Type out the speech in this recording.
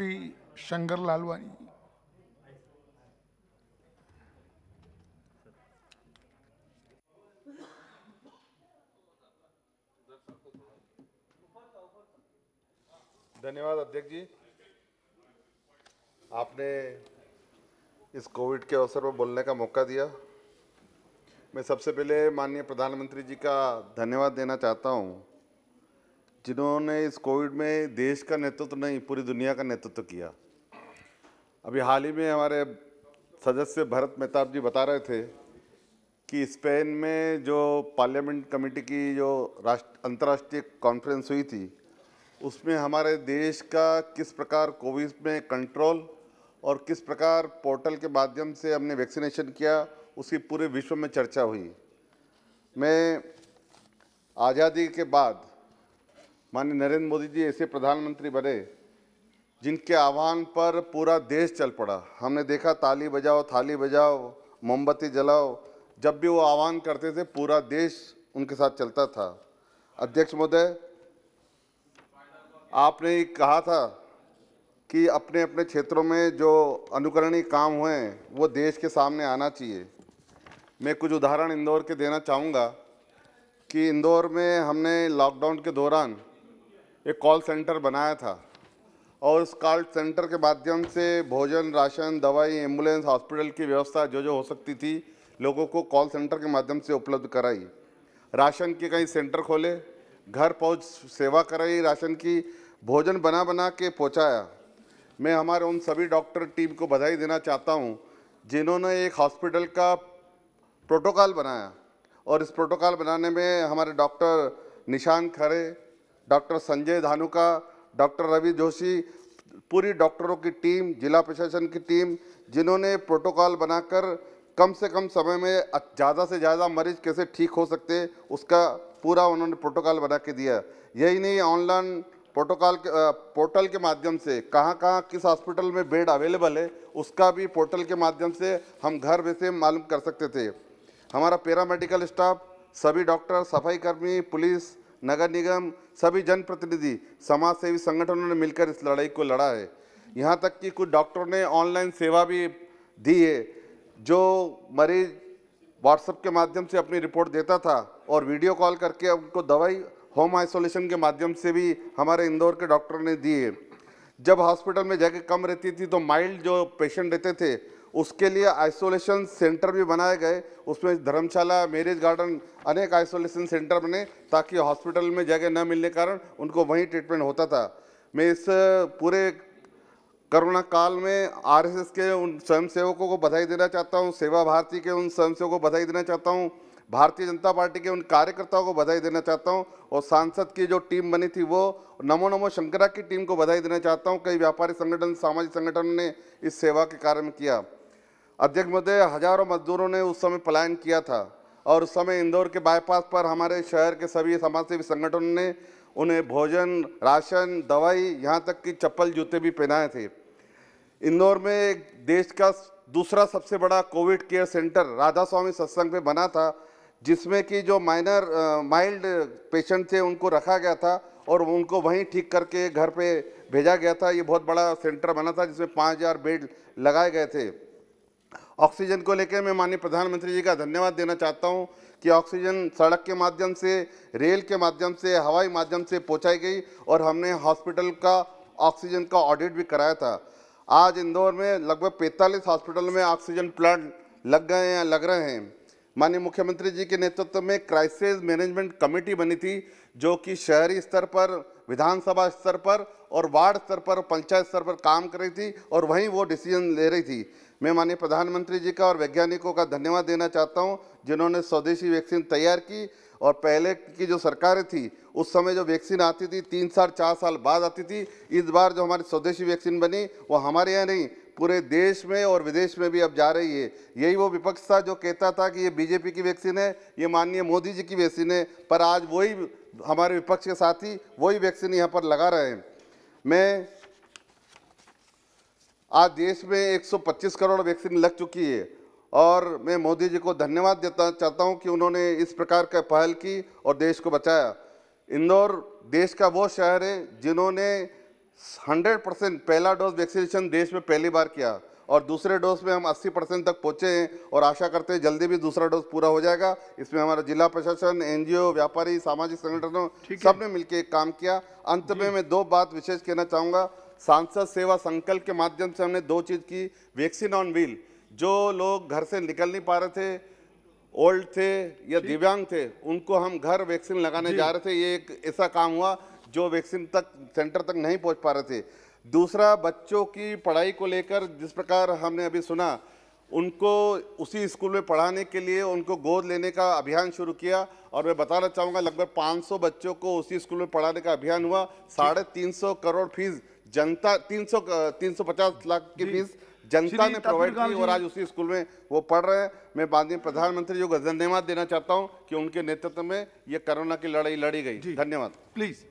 श्री शंकर लालवानी धन्यवाद अध्यक्ष जी आपने इस कोविड के अवसर पर बोलने का मौका दिया मैं सबसे पहले माननीय प्रधानमंत्री जी का धन्यवाद देना चाहता हूँ जिन्होंने इस कोविड में देश का नेतृत्व तो नहीं पूरी दुनिया का नेतृत्व तो किया अभी हाल ही में हमारे सदस्य भरत मेहताब जी बता रहे थे कि स्पेन में जो पार्लियामेंट कमेटी की जो राष्ट्र अंतर्राष्ट्रीय कॉन्फ्रेंस हुई थी उसमें हमारे देश का किस प्रकार कोविड में कंट्रोल और किस प्रकार पोर्टल के माध्यम से हमने वैक्सीनेशन किया उसकी पूरे विश्व में चर्चा हुई मैं आज़ादी के बाद माननीय नरेंद्र मोदी जी ऐसे प्रधानमंत्री बने जिनके आह्वान पर पूरा देश चल पड़ा हमने देखा ताली बजाओ थाली बजाओ मोमबत्ती जलाओ जब भी वो आह्वान करते थे पूरा देश उनके साथ चलता था अध्यक्ष महोदय आपने कहा था कि अपने अपने क्षेत्रों में जो अनुकरणीय काम हुए हैं वो देश के सामने आना चाहिए मैं कुछ उदाहरण इंदौर के देना चाहूँगा कि इंदौर में हमने लॉकडाउन के दौरान एक कॉल सेंटर बनाया था और उस कॉल सेंटर के माध्यम से भोजन राशन दवाई एम्बुलेंस हॉस्पिटल की व्यवस्था जो जो हो सकती थी लोगों को कॉल सेंटर के माध्यम से उपलब्ध कराई राशन के कई सेंटर खोले घर पहुंच सेवा कराई राशन की भोजन बना बना के पहुंचाया मैं हमारे उन सभी डॉक्टर टीम को बधाई देना चाहता हूं जिन्होंने एक हॉस्पिटल का प्रोटोकॉल बनाया और इस प्रोटोकॉल बनाने में हमारे doctor Nishan Khare doctor Sanjay Dhanuka doctor Ravi Joshi पूरी डॉक्टरों की टीम जिला प्रशासन की टीम जिन्होंने प्रोटोकॉल बनाकर कम से कम समय में ज़्यादा से ज़्यादा मरीज कैसे ठीक हो सकते उसका पूरा उन्होंने प्रोटोकॉल बना के दिया यही नहीं ऑनलाइन प्रोटोकॉल के पोर्टल के माध्यम से कहाँ कहाँ किस हॉस्पिटल में बेड अवेलेबल है उसका भी पोर्टल के माध्यम से हम घर वैसे मालूम कर सकते थे हमारा पैरामेडिकल स्टाफ सभी डॉक्टर सफाईकर्मी पुलिस नगर निगम सभी जनप्रतिनिधि समाज सेवी संगठनों ने मिलकर इस लड़ाई को लड़ा है यहाँ तक कि कुछ डॉक्टरों ने ऑनलाइन सेवा भी दी है जो मरीज व्हाट्सएप के माध्यम से अपनी रिपोर्ट देता था और वीडियो कॉल करके उनको दवाई होम आइसोलेशन के माध्यम से भी हमारे इंदौर के डॉक्टर ने दी है जब हॉस्पिटल में जगह कम रहती थी तो माइल्ड जो पेशेंट रहते थे उसके लिए आइसोलेशन सेंटर भी बनाए गए उसमें धर्मशाला मैरिज गार्डन अनेक आइसोलेशन सेंटर बने ताकि हॉस्पिटल में जगह न मिलने कारण उनको वहीं ट्रीटमेंट होता था मैं इस पूरे कोरोना काल में आरएसएस के उन स्वयंसेवकों को बधाई देना चाहता हूँ सेवा भारती के उन स्वयंसेवकों को बधाई देना चाहता हूँ भारतीय जनता पार्टी के उन कार्यकर्ताओं को बधाई देना चाहता हूं और सांसद की जो टीम बनी थी वो नमो नमो शंकरा की टीम को बधाई देना चाहता हूं कई व्यापारी संगठन सामाजिक संगठन ने इस सेवा के कार्य में किया अध्यक्ष महोदय हजारों मजदूरों ने उस समय पलायन किया था और उस समय इंदौर के बाईपास पर हमारे शहर के सभी समाजसेवी संगठनों ने उन्हें भोजन राशन दवाई यहाँ तक कि चप्पल जूते भी पहनाए थे इंदौर में देश का दूसरा सबसे बड़ा Covid care centre Radha Swami Satsang में बना था जिसमें कि जो माइनर माइल्ड पेशेंट थे उनको रखा गया था और उनको वहीं ठीक करके घर पे भेजा गया था ये बहुत बड़ा सेंटर बना था जिसमें 5000 बेड लगाए गए थे ऑक्सीजन को लेकर मैं माननीय प्रधानमंत्री जी का धन्यवाद देना चाहता हूँ कि ऑक्सीजन सड़क के माध्यम से रेल के माध्यम से हवाई माध्यम से पहुँचाई गई और हमने हॉस्पिटल का ऑक्सीजन का ऑडिट भी कराया था आज इंदौर में लगभग पैंतालीस हॉस्पिटल में ऑक्सीजन प्लांट लग गए हैं लग रहे हैं माननीय मुख्यमंत्री जी के नेतृत्व में क्राइसिस मैनेजमेंट कमेटी बनी थी जो कि शहरी स्तर पर विधानसभा स्तर पर और वार्ड स्तर पर पंचायत स्तर पर काम कर रही थी और वहीं वो डिसीजन ले रही थी मैं माननीय प्रधानमंत्री जी का और वैज्ञानिकों का धन्यवाद देना चाहता हूँ जिन्होंने स्वदेशी वैक्सीन तैयार की और पहले की जो सरकारें थी उस समय जो वैक्सीन आती थी तीन साल चार साल बाद आती थी इस बार जो हमारी स्वदेशी वैक्सीन बनी वो हमारे यहाँ नहीं पूरे देश में और विदेश में भी अब जा रही है यही वो विपक्ष था जो कहता था कि ये बीजेपी की वैक्सीन है ये माननीय मोदी जी की वैक्सीन है पर आज वही हमारे विपक्ष के साथी वही वैक्सीन यहाँ पर लगा रहे हैं मैं आज देश में 125 करोड़ वैक्सीन लग चुकी है और मैं मोदी जी को धन्यवाद देता चाहता हूं कि उन्होंने इस प्रकार का पहल की और देश को बचाया इंदौर देश का वो शहर है जिन्होंने 100 परसेंट पहला डोज वैक्सीनेशन देश में पहली बार किया और दूसरे डोज में हम 80 परसेंट तक पहुंचे हैं और आशा करते हैं जल्दी भी दूसरा डोज पूरा हो जाएगा इसमें हमारा जिला प्रशासन एनजीओ व्यापारी सामाजिक संगठनों सब ने मिलकर एक काम किया अंत में मैं दो बात विशेष कहना चाहूँगा सांसद सेवा संकल्प के माध्यम से हमने दो चीज़ की वैक्सीन ऑन व्हील जो लोग घर से निकल नहीं पा रहे थे ओल्ड थे या दिव्यांग थे उनको हम घर वैक्सीन लगाने जा रहे थे ये एक ऐसा काम हुआ जो वैक्सीन तक सेंटर तक नहीं पहुंच पा रहे थे दूसरा बच्चों की पढ़ाई को लेकर जिस प्रकार हमने अभी सुना उनको उसी स्कूल में पढ़ाने के लिए उनको गोद लेने का अभियान शुरू किया और मैं बताना चाहूँगा लगभग 500 बच्चों को उसी स्कूल में पढ़ाने का अभियान हुआ साढ़े तीन करोड़ फीस जनता 300 350 लाख की फीस जनता ने प्रोवाइड की और आज उसी स्कूल में वो पढ़ रहे हैं मैं माननीय प्रधानमंत्री जी को धन्यवाद देना चाहता हूँ कि उनके नेतृत्व में ये कोरोना की लड़ाई लड़ी गई धन्यवाद प्लीज़